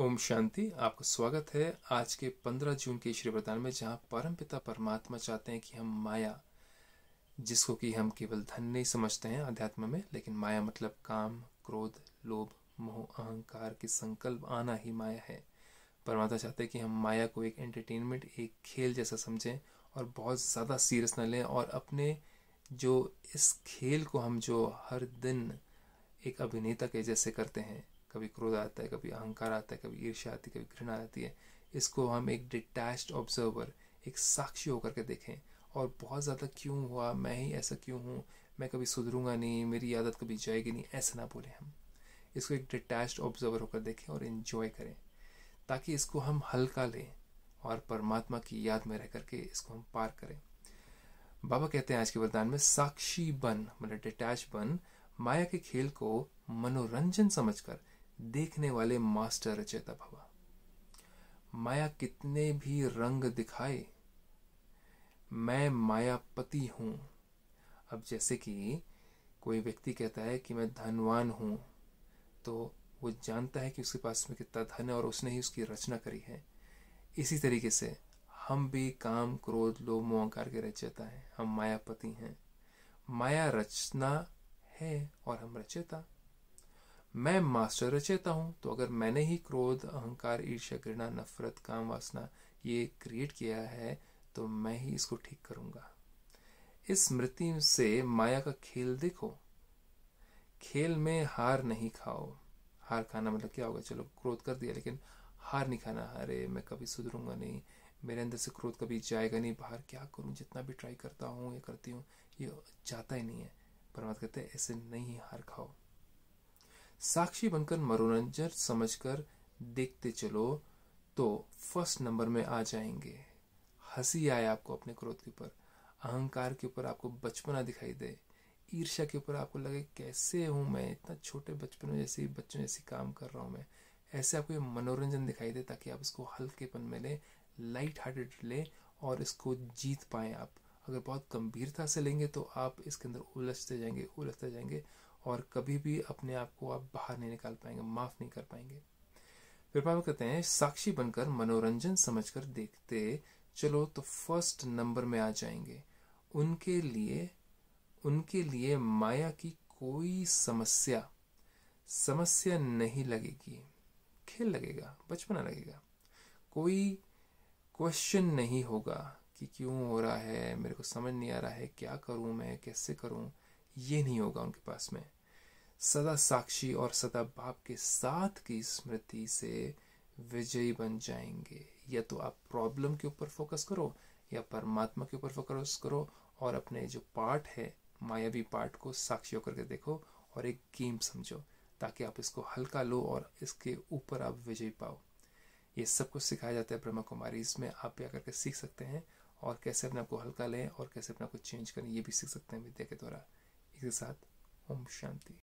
ओम शांति आपका स्वागत है आज के 15 जून के श्री वरदान में जहाँ परम पिता परमात्मा चाहते हैं कि हम माया जिसको कि हम केवल धन नहीं समझते हैं अध्यात्म में लेकिन माया मतलब काम क्रोध लोभ मोह अहंकार के संकल्प आना ही माया है परमात्मा चाहते हैं कि हम माया को एक एंटरटेनमेंट एक खेल जैसा समझें और बहुत ज़्यादा सीरियस न लें और अपने जो इस खेल को हम जो हर दिन एक अभिनेता के जैसे करते हैं कभी क्रोध आता है कभी अहंकार आता है कभी ईर्ष्या आती है कभी घृणा आती है इसको हम एक डिटैच ऑब्जर्वर एक साक्षी होकर के देखें और बहुत ज़्यादा क्यों हुआ मैं ही ऐसा क्यों हूँ मैं कभी सुधरूंगा नहीं मेरी आदत कभी जाएगी नहीं ऐसा ना बोले हम इसको एक डिटैच ऑब्जर्वर होकर देखें और इन्जॉय करें ताकि इसको हम हल्का लें और परमात्मा की याद में रह करके इसको हम पार करें बाबा कहते हैं आज के वरदान में साक्षी बन मतलब डिटैच बन माया के खेल को मनोरंजन समझकर देखने वाले मास्टर रचेता भवा माया कितने भी रंग दिखाए मैं मायापति हूं अब जैसे कि कोई व्यक्ति कहता है कि मैं धनवान हूं तो वो जानता है कि उसके पास में कितना धन है और उसने ही उसकी रचना करी है इसी तरीके से हम भी काम क्रोध लोभ मोहकार के रचयता है हम मायापति हैं माया रचना है और हम रचयता मैं मास्टर रचेता हूँ तो अगर मैंने ही क्रोध अहंकार ईर्ष्या घृणा नफरत काम वासना ये क्रिएट किया है तो मैं ही इसको ठीक करूंगा इस स्मृति से माया का खेल देखो खेल में हार नहीं खाओ हार खाना मतलब क्या होगा चलो क्रोध कर दिया लेकिन हार नहीं खाना अरे मैं कभी सुधरूंगा नहीं मेरे अंदर से क्रोध कभी जाएगा नहीं बाहर क्या करूँ जितना भी ट्राई करता हूँ या करती हूँ ये जाता ही नहीं है परमात्मा कहते हैं ऐसे नहीं हार खाओ साक्षी बनकर मनोरंजन समझकर देखते चलो तो फर्स्ट नंबर में आ जाएंगे हंसी आए आपको अपने क्रोध के ऊपर अहंकार के ऊपर आपको बचपना दिखाई दे ईर्ष्या के ऊपर आपको लगे कैसे हूँ मैं इतना छोटे बचपन में जैसे बच्चों जैसे काम कर रहा हूँ मैं ऐसे आपको ये मनोरंजन दिखाई दे ताकि आप इसको हल्केपन में लें लाइट हार्टेड लें और इसको जीत पाए आप अगर बहुत गंभीरता से लेंगे तो आप इसके अंदर उलझते जाएंगे उलझते जाएंगे और कभी भी अपने आप को आप बाहर नहीं निकाल पाएंगे माफ नहीं कर पाएंगे फिर पापा कहते हैं साक्षी बनकर मनोरंजन समझकर देखते चलो तो फर्स्ट नंबर में आ जाएंगे उनके लिए उनके लिए माया की कोई समस्या समस्या नहीं लगेगी खेल लगेगा बचपना लगेगा कोई क्वेश्चन नहीं होगा कि क्यों हो रहा है मेरे को समझ नहीं आ रहा है क्या करूं मैं कैसे करूं ये नहीं होगा उनके पास में सदा साक्षी और सदा बाप के साथ की स्मृति से विजयी बन जाएंगे या तो आप प्रॉब्लम के ऊपर फोकस करो या परमात्मा के ऊपर फोकस करो और अपने जो पार्ट है मायावी पार्ट को साक्षी होकर के देखो और एक गेम समझो ताकि आप इसको हल्का लो और इसके ऊपर आप विजय पाओ ये सब कुछ सिखाया जाता है ब्रह्मा कुमारी इसमें आप भी आकर के सीख सकते हैं और कैसे अपने आप को हल्का लें और कैसे अपने आप को चेंज करें ये भी सीख सकते हैं विद्या के द्वारा इसके साथ ओम शांति